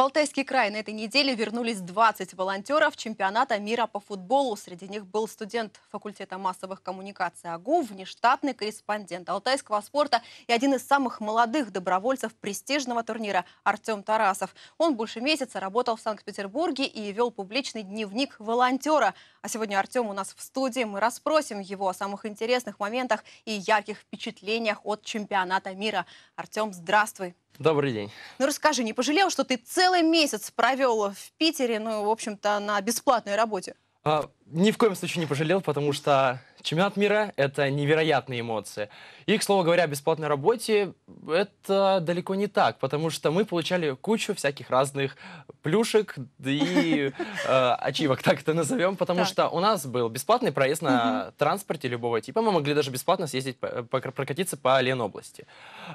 В Алтайский край на этой неделе вернулись 20 волонтеров чемпионата мира по футболу. Среди них был студент факультета массовых коммуникаций АГУ, внештатный корреспондент алтайского спорта и один из самых молодых добровольцев престижного турнира Артем Тарасов. Он больше месяца работал в Санкт-Петербурге и вел публичный дневник волонтера. А сегодня Артем у нас в студии. Мы расспросим его о самых интересных моментах и ярких впечатлениях от чемпионата мира. Артем, здравствуй! Добрый день. Ну расскажи, не пожалел, что ты целый месяц провел в Питере, ну, в общем-то, на бесплатной работе? А, ни в коем случае не пожалел, потому что Чемпионат мира — это невероятные эмоции. И, к слову говоря, о бесплатной работе это далеко не так, потому что мы получали кучу всяких разных плюшек и э, ачивок, так это назовем, потому что у нас был бесплатный проезд на транспорте любого типа. Мы могли даже бесплатно съездить, э, прокатиться по Ленобласти.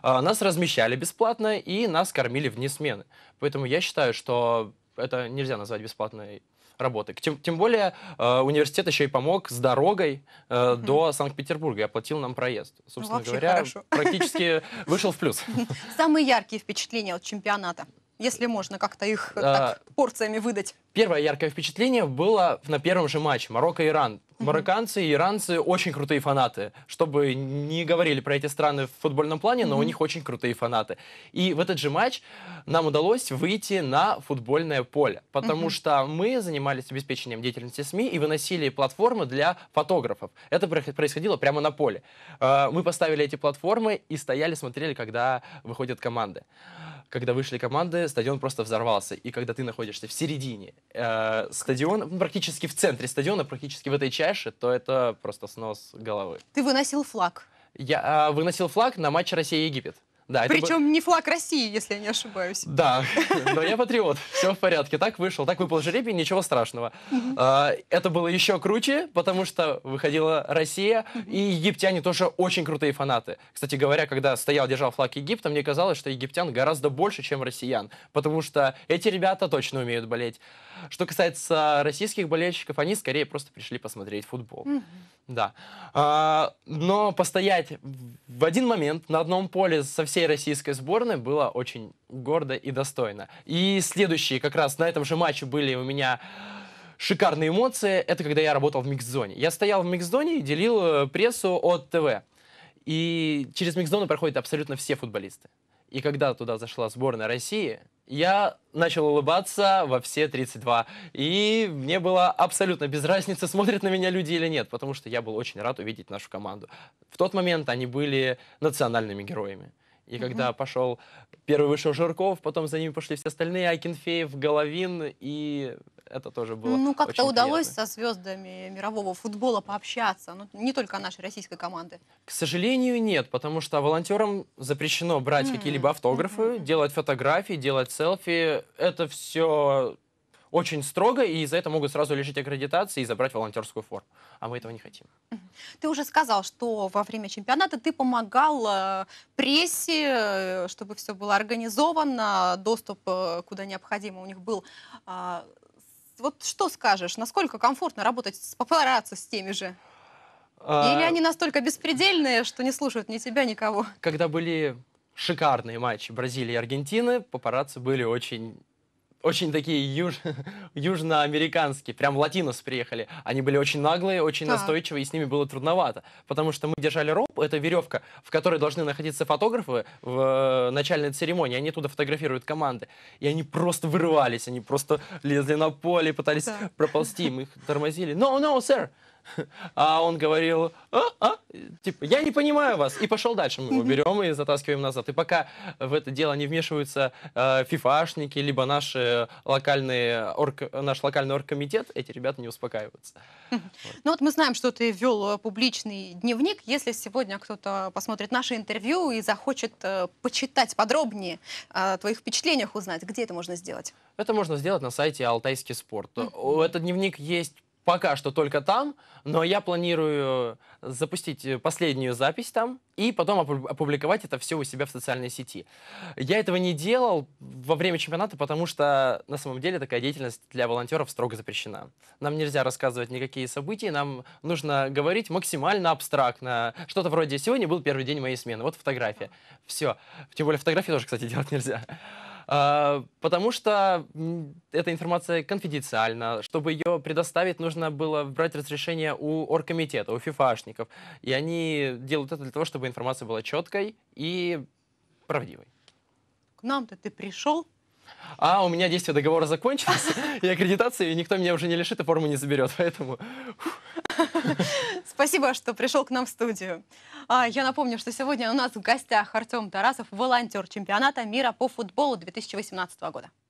Э, нас размещали бесплатно и нас кормили вне смены. Поэтому я считаю, что это нельзя назвать бесплатной работы. Тем, тем более э, университет еще и помог с дорогой э, до Санкт-Петербурга и оплатил нам проезд. Ну, Собственно ну, говоря, хорошо. практически вышел в плюс. Самые яркие впечатления от чемпионата? Если можно как-то их а, так, порциями выдать. Первое яркое впечатление было на первом же матче Марокко-Иран. Марокканцы и иранцы очень крутые фанаты. Чтобы не говорили про эти страны в футбольном плане, но у них очень крутые фанаты. И в этот же матч нам удалось выйти на футбольное поле, потому что мы занимались обеспечением деятельности СМИ и выносили платформы для фотографов. Это происходило прямо на поле. Э, мы поставили эти платформы и стояли, смотрели, когда выходят команды когда вышли команды, стадион просто взорвался. И когда ты находишься в середине э, стадиона, практически в центре стадиона, практически в этой чаше, то это просто снос головы. Ты выносил флаг? Я э, выносил флаг на матч Россия-Египет. Да, Причем это... не флаг России, если я не ошибаюсь. Да, но я патриот, все в порядке. Так вышел, так выпал жеребий, ничего страшного. А, это было еще круче, потому что выходила Россия, и египтяне тоже очень крутые фанаты. Кстати говоря, когда стоял, держал флаг Египта, мне казалось, что египтян гораздо больше, чем россиян, потому что эти ребята точно умеют болеть. Что касается российских болельщиков, они скорее просто пришли посмотреть футбол. Да. А, но постоять в один момент на одном поле со всеми всей российской сборной было очень гордо и достойно. И следующие как раз на этом же матче были у меня шикарные эмоции. Это когда я работал в микс-зоне. Я стоял в микс-зоне и делил э, прессу от ТВ. И через микс-зону проходят абсолютно все футболисты. И когда туда зашла сборная России, я начал улыбаться во все 32. И мне было абсолютно без разницы, смотрят на меня люди или нет, потому что я был очень рад увидеть нашу команду. В тот момент они были национальными героями. И когда угу. пошел первый вышел Жирков, потом за ними пошли все остальные, Акинфеев, Головин, и это тоже было. Ну, как-то удалось приятно. со звездами мирового футбола пообщаться, ну, не только нашей российской команды. К сожалению, нет, потому что волонтерам запрещено брать mm-hmm. какие-либо автографы, mm-hmm. делать фотографии, делать селфи. Это все очень строго, и за это могут сразу лишить аккредитации и забрать волонтерскую форму. А мы этого не хотим. Ты уже сказал, что во время чемпионата ты помогал э, прессе, э, чтобы все было организовано, доступ э, куда необходимо у них был а, вот что скажешь, насколько комфортно работать с папарацци, с теми же? А, Или они настолько беспредельные, что не слушают ни тебя, никого? Когда были шикарные матчи Бразилии и Аргентины, папарацци были очень очень такие юж... южноамериканские, прям латинос приехали. Они были очень наглые, очень так. настойчивые, и с ними было трудновато. Потому что мы держали роп, это веревка, в которой должны находиться фотографы в э, начальной церемонии. Они туда фотографируют команды. И они просто вырывались, они просто лезли на поле, пытались так. проползти. Мы их тормозили. No, no, sir! А он говорил, а, а, типа, я не понимаю вас. И пошел дальше. Мы его берем и затаскиваем назад. И пока в это дело не вмешиваются э, фифашники, либо наши локальные орг, наш локальный оргкомитет, эти ребята не успокаиваются. Ну вот мы знаем, что ты вел э, публичный дневник. Если сегодня кто-то посмотрит наше интервью и захочет э, почитать подробнее э, о твоих впечатлениях, узнать, где это можно сделать? Это можно сделать на сайте Алтайский спорт. Mm-hmm. Этот дневник есть пока что только там, но я планирую запустить э, последнюю запись там и потом опубликовать это все у себя в социальной сети. Я этого не делал во время чемпионата, потому что на самом деле такая деятельность для волонтеров строго запрещена. Нам нельзя рассказывать никакие события, нам нужно говорить максимально абстрактно. Что-то вроде «сегодня был первый день моей смены, вот фотография». Все. Тем более фотографии тоже, кстати, делать нельзя. А, потому что эта информация конфиденциальна. Чтобы ее предоставить, нужно было брать разрешение у оргкомитета, у фифашников. И они делают это для того, чтобы информация была четкой и правдивой. К нам-то ты пришел, а у меня действие договора закончилось, и аккредитации, и никто меня уже не лишит, и форму не заберет, поэтому... Фух. Спасибо, что пришел к нам в студию. А, я напомню, что сегодня у нас в гостях Артем Тарасов, волонтер чемпионата мира по футболу 2018 года.